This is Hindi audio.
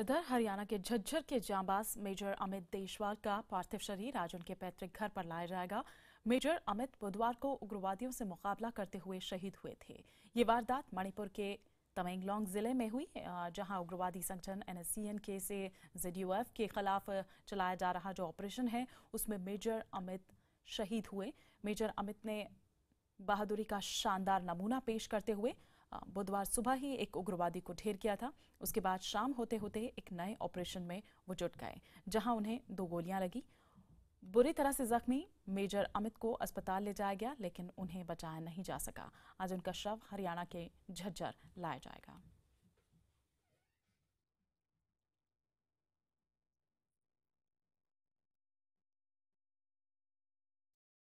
इधर हरियाणा के झज्जर के जांबाज मेजर अमित देशवाल का पार्थिव शरीर आज उनके पैतृक घर पर लाया जाएगा मेजर अमित बुधवार को उग्रवादियों से मुकाबला करते हुए शहीद हुए थे ये वारदात मणिपुर के तमेंगलोंग जिले में हुई जहां उग्रवादी संगठन एनएससीएन के से जेडीयूएफ के खिलाफ चलाया जा रहा जो ऑपरेशन है उसमें मेजर अमित शहीद हुए मेजर अमित ने बहादुरी का शानदार नमूना पेश करते हुए बुधवार सुबह ही एक उग्रवादी को ढेर किया था उसके बाद शाम होते होते एक नए ऑपरेशन में वो जुट गए जहां उन्हें दो गोलियां लगी बुरी तरह से जख्मी मेजर अमित को अस्पताल ले जाया गया लेकिन उन्हें बचाया नहीं जा सका आज उनका शव हरियाणा के झज्जर लाया जाएगा